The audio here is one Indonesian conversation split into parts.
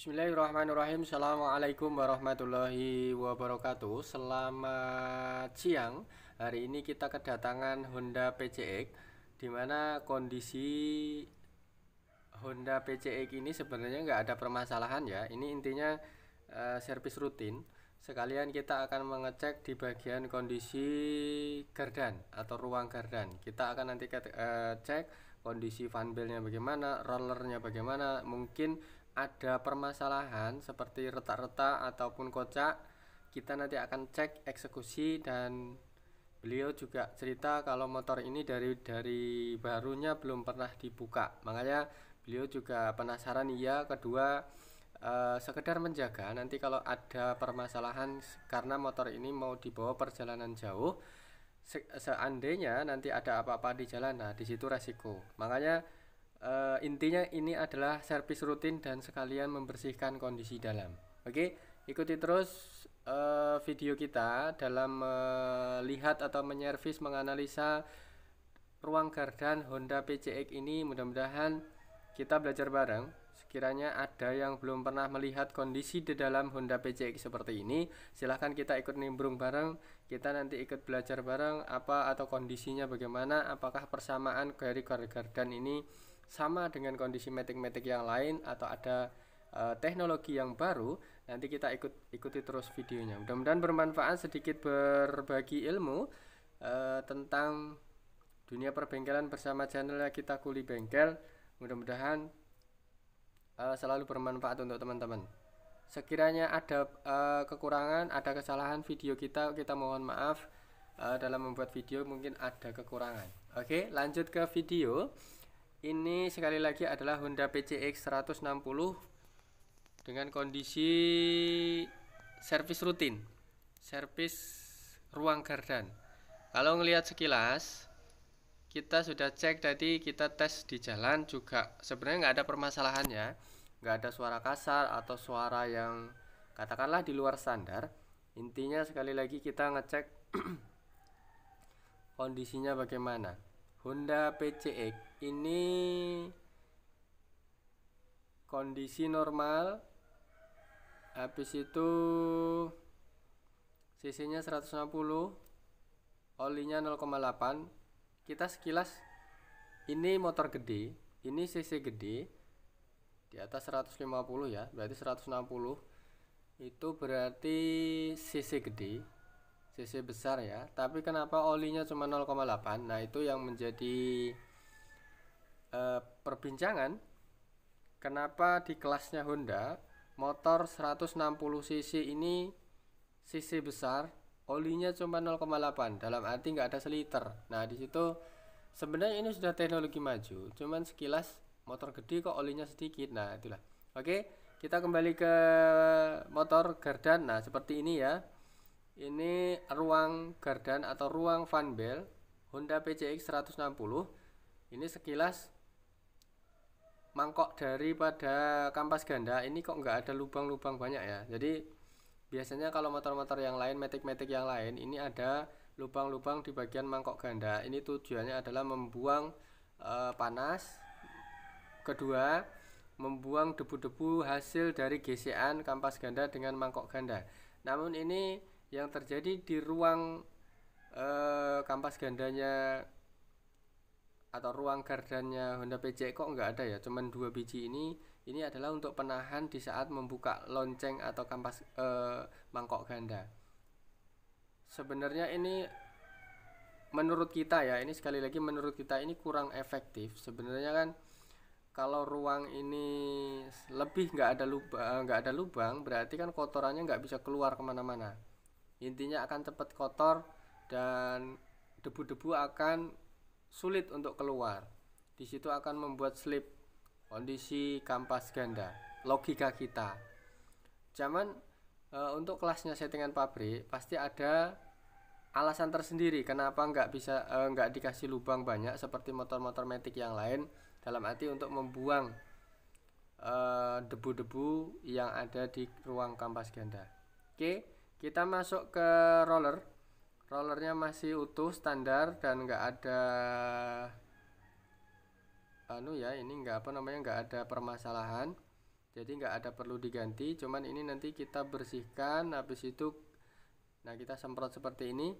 Bismillahirrahmanirrahim Assalamualaikum warahmatullahi wabarakatuh Selamat siang Hari ini kita kedatangan Honda PCX Dimana kondisi Honda PCX ini sebenarnya nggak ada permasalahan ya Ini intinya uh, servis rutin Sekalian kita akan mengecek di bagian kondisi gardan atau ruang gardan Kita akan nanti uh, cek kondisi fanbelnya bagaimana, rollernya bagaimana Mungkin ada permasalahan seperti retak-retak ataupun kocak, kita nanti akan cek eksekusi dan beliau juga cerita kalau motor ini dari dari barunya belum pernah dibuka. Makanya beliau juga penasaran iya, kedua eh, sekedar menjaga nanti kalau ada permasalahan karena motor ini mau dibawa perjalanan jauh seandainya nanti ada apa-apa di jalan nah disitu resiko makanya uh, intinya ini adalah servis rutin dan sekalian membersihkan kondisi dalam. Oke, okay? ikuti terus uh, video kita dalam melihat uh, atau menyervis menganalisa ruang gardan Honda PCX ini. Mudah-mudahan kita belajar bareng. Sekiranya ada yang belum pernah melihat kondisi di dalam Honda PCX seperti ini, silahkan kita ikut nimbrung bareng. Kita nanti ikut belajar bareng apa atau kondisinya bagaimana, apakah persamaan dari gardan ini sama dengan kondisi metik-metik yang lain atau ada uh, teknologi yang baru nanti kita ikut ikuti terus videonya mudah-mudahan bermanfaat sedikit berbagi ilmu uh, tentang dunia perbengkelan bersama channelnya kita kuli bengkel mudah-mudahan uh, selalu bermanfaat untuk teman-teman sekiranya ada uh, kekurangan ada kesalahan video kita kita mohon maaf uh, dalam membuat video mungkin ada kekurangan oke lanjut ke video ini sekali lagi adalah Honda PCX 160 dengan kondisi servis rutin servis ruang gardan kalau ngelihat sekilas kita sudah cek tadi kita tes di jalan juga sebenarnya nggak ada permasalahannya nggak ada suara kasar atau suara yang katakanlah di luar standar intinya sekali lagi kita ngecek kondisinya bagaimana Honda PCX ini kondisi normal habis itu cc nya 150 olinya 0,8 kita sekilas ini motor gede ini cc gede di atas 150 ya berarti 160 itu berarti cc gede cc besar ya tapi kenapa olinya cuma 0,8 nah itu yang menjadi eh, perbincangan kenapa di kelasnya Honda motor 160 cc ini cc besar olinya cuma 0,8 dalam arti nggak ada seliter nah disitu sebenarnya ini sudah teknologi maju cuman sekilas motor gede kok olinya sedikit nah itulah oke kita kembali ke motor gardan nah seperti ini ya ini ruang gardan atau ruang fan bell Honda PCX 160 ini sekilas mangkok daripada kampas ganda ini kok nggak ada lubang-lubang banyak ya jadi biasanya kalau motor-motor yang lain metik-metik yang lain ini ada lubang-lubang di bagian mangkok ganda ini tujuannya adalah membuang e, panas kedua membuang debu-debu hasil dari gesekan kampas ganda dengan mangkok ganda namun ini yang terjadi di ruang eh, kampas gandanya atau ruang gardannya Honda PJ kok nggak ada ya cuman dua biji ini ini adalah untuk penahan di saat membuka lonceng atau kampas eh, mangkok ganda sebenarnya ini menurut kita ya ini sekali lagi menurut kita ini kurang efektif sebenarnya kan kalau ruang ini lebih nggak ada lubang nggak ada lubang berarti kan kotorannya nggak bisa keluar kemana-mana intinya akan cepat kotor dan debu-debu akan sulit untuk keluar di situ akan membuat slip kondisi kampas ganda logika kita zaman e, eh, untuk kelasnya settingan pabrik pasti ada alasan tersendiri kenapa nggak bisa e, nggak dikasih lubang banyak seperti motor-motor metik yang lain dalam arti untuk membuang eh, debu-debu yang ada di ruang kampas ganda oke okay? kita masuk ke roller rollernya masih utuh standar dan enggak ada anu ya ini enggak apa namanya enggak ada permasalahan jadi enggak ada perlu diganti cuman ini nanti kita bersihkan habis itu nah kita semprot seperti ini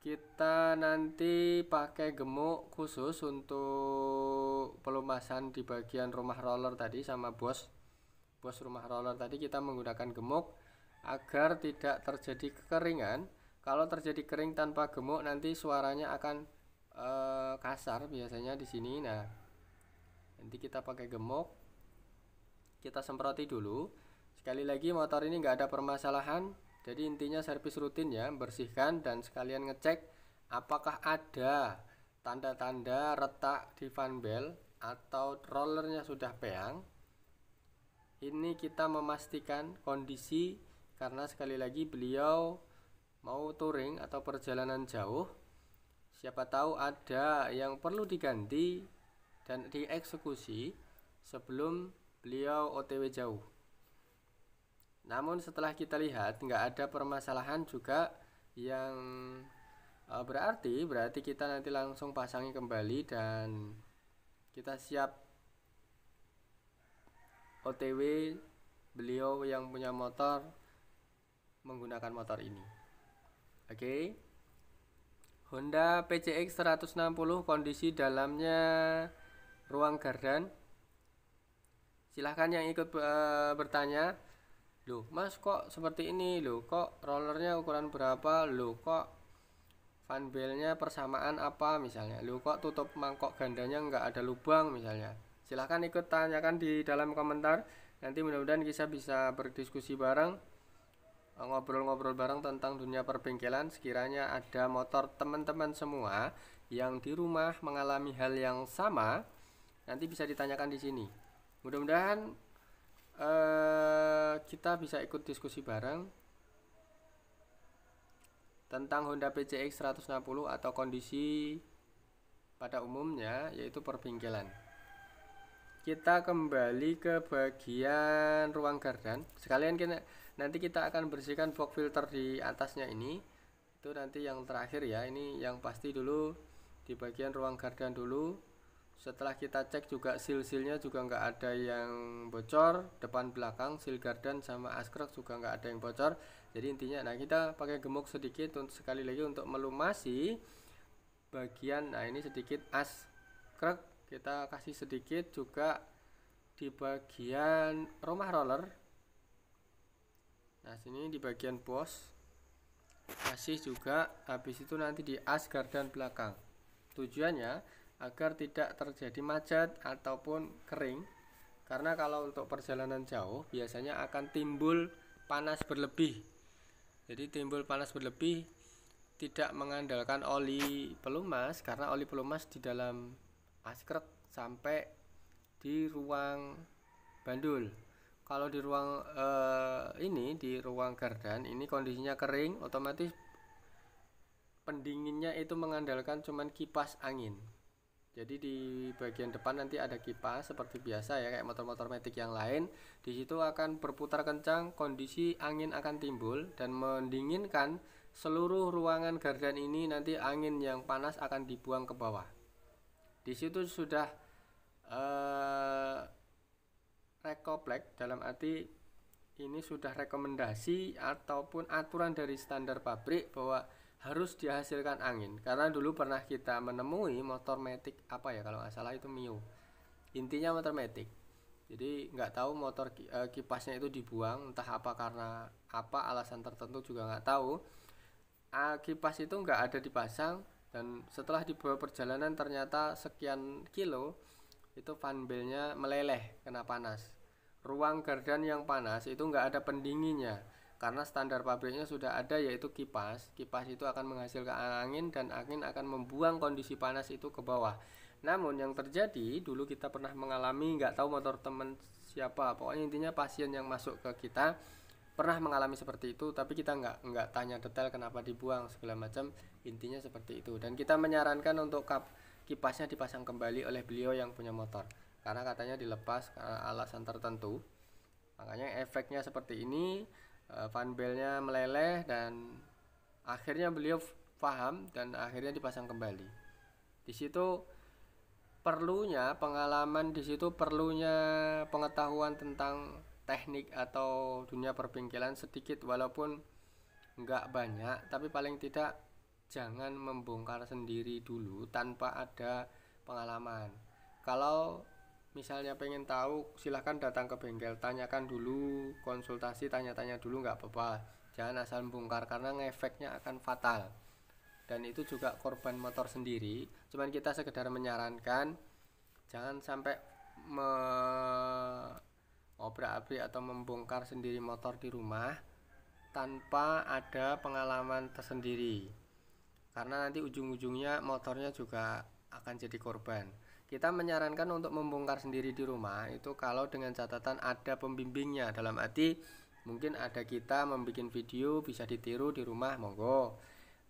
kita nanti pakai gemuk khusus untuk pelumasan di bagian rumah roller tadi sama bos bos rumah roller tadi kita menggunakan gemuk agar tidak terjadi kekeringan. Kalau terjadi kering tanpa gemuk nanti suaranya akan e, kasar biasanya di sini. Nah, nanti kita pakai gemuk. Kita semproti dulu. Sekali lagi motor ini nggak ada permasalahan. Jadi intinya servis rutin ya, bersihkan dan sekalian ngecek apakah ada tanda-tanda retak di fan belt atau rollernya sudah peang. Ini kita memastikan kondisi karena sekali lagi beliau mau touring atau perjalanan jauh. Siapa tahu ada yang perlu diganti dan dieksekusi sebelum beliau OTW jauh. Namun setelah kita lihat nggak ada permasalahan juga yang e, berarti berarti kita nanti langsung pasangi kembali dan kita siap OTW beliau yang punya motor menggunakan motor ini. Oke. Okay. Honda PCX 160 kondisi dalamnya ruang gardan. Silahkan yang ikut e, bertanya. Loh, Mas kok seperti ini? Loh, kok rollernya ukuran berapa? Loh, kok fan persamaan apa misalnya? Loh, kok tutup mangkok gandanya nggak ada lubang misalnya? Silahkan ikut tanyakan di dalam komentar. Nanti mudah-mudahan kita bisa berdiskusi bareng ngobrol-ngobrol bareng tentang dunia perbengkelan sekiranya ada motor teman-teman semua yang di rumah mengalami hal yang sama nanti bisa ditanyakan di sini mudah-mudahan eh, kita bisa ikut diskusi bareng tentang Honda PCX 160 atau kondisi pada umumnya yaitu perbengkelan kita kembali ke bagian ruang gardan sekalian kita nanti kita akan bersihkan fog filter di atasnya ini itu nanti yang terakhir ya ini yang pasti dulu di bagian ruang gardan dulu setelah kita cek juga seal-sealnya juga nggak ada yang bocor depan belakang sil gardan sama askrek juga nggak ada yang bocor jadi intinya nah kita pakai gemuk sedikit untuk sekali lagi untuk melumasi bagian nah ini sedikit askrek kita kasih sedikit juga di bagian rumah roller nah sini di bagian pos kasih juga habis itu nanti di as gardan belakang tujuannya agar tidak terjadi macet ataupun kering karena kalau untuk perjalanan jauh biasanya akan timbul panas berlebih jadi timbul panas berlebih tidak mengandalkan oli pelumas karena oli pelumas di dalam askret sampai di ruang bandul kalau di ruang uh, ini di ruang gardan ini kondisinya kering otomatis pendinginnya itu mengandalkan cuman kipas angin jadi di bagian depan nanti ada kipas seperti biasa ya kayak motor-motor metik yang lain di situ akan berputar kencang kondisi angin akan timbul dan mendinginkan seluruh ruangan gardan ini nanti angin yang panas akan dibuang ke bawah di situ sudah eh, rekoplek dalam arti ini sudah rekomendasi ataupun aturan dari standar pabrik bahwa harus dihasilkan angin karena dulu pernah kita menemui motor metik apa ya kalau nggak salah itu Mio intinya motor metik jadi nggak tahu motor eh, kipasnya itu dibuang entah apa karena apa alasan tertentu juga nggak tahu ah, kipas itu nggak ada dipasang dan setelah dibawa perjalanan ternyata sekian kilo itu fanbelnya meleleh kena panas ruang gardan yang panas itu nggak ada pendinginnya karena standar pabriknya sudah ada yaitu kipas kipas itu akan menghasilkan angin dan angin akan membuang kondisi panas itu ke bawah namun yang terjadi dulu kita pernah mengalami nggak tahu motor temen siapa pokoknya intinya pasien yang masuk ke kita pernah mengalami seperti itu tapi kita nggak nggak tanya detail kenapa dibuang segala macam intinya seperti itu dan kita menyarankan untuk kap kipasnya dipasang kembali oleh beliau yang punya motor karena katanya dilepas karena alasan tertentu makanya efeknya seperti ini eh, fan belnya meleleh dan akhirnya beliau paham dan akhirnya dipasang kembali di situ perlunya pengalaman di situ perlunya pengetahuan tentang teknik atau dunia perbengkelan sedikit walaupun nggak banyak tapi paling tidak jangan membongkar sendiri dulu tanpa ada pengalaman kalau misalnya pengen tahu silahkan datang ke bengkel tanyakan dulu konsultasi tanya-tanya dulu nggak apa-apa jangan asal membongkar karena efeknya akan fatal dan itu juga korban motor sendiri cuman kita sekedar menyarankan jangan sampai mengobrak-abrik atau membongkar sendiri motor di rumah tanpa ada pengalaman tersendiri karena nanti ujung-ujungnya motornya juga akan jadi korban. Kita menyarankan untuk membongkar sendiri di rumah itu kalau dengan catatan ada pembimbingnya dalam arti mungkin ada kita membuat video bisa ditiru di rumah monggo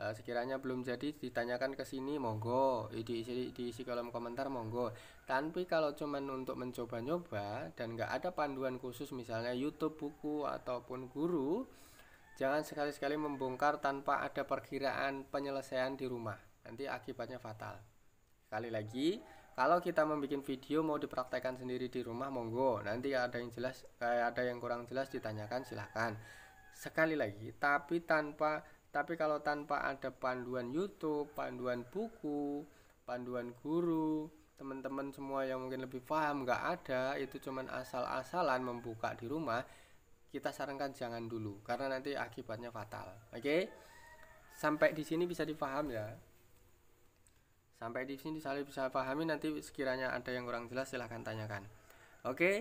eh, sekiranya belum jadi ditanyakan ke sini monggo diisi, diisi kolom komentar monggo tapi kalau cuman untuk mencoba-nyoba dan nggak ada panduan khusus misalnya YouTube buku ataupun guru Jangan sekali-sekali membongkar tanpa ada perkiraan penyelesaian di rumah. Nanti akibatnya fatal. Sekali lagi, kalau kita membuat video mau dipraktekkan sendiri di rumah monggo. Nanti ada yang jelas, kayak eh, ada yang kurang jelas ditanyakan silahkan. Sekali lagi, tapi tanpa tapi kalau tanpa ada panduan YouTube, panduan buku, panduan guru, teman-teman semua yang mungkin lebih paham nggak ada, itu cuman asal-asalan membuka di rumah, kita sarankan jangan dulu karena nanti akibatnya fatal. Oke. Okay? Sampai di sini bisa dipaham ya. Sampai di sini saya bisa pahami nanti sekiranya ada yang kurang jelas silahkan tanyakan. Oke. Okay?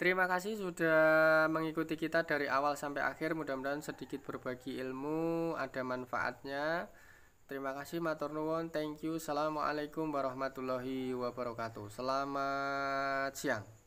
Terima kasih sudah mengikuti kita dari awal sampai akhir. Mudah-mudahan sedikit berbagi ilmu ada manfaatnya. Terima kasih matur nuwun. Thank you. Assalamualaikum warahmatullahi wabarakatuh. Selamat siang.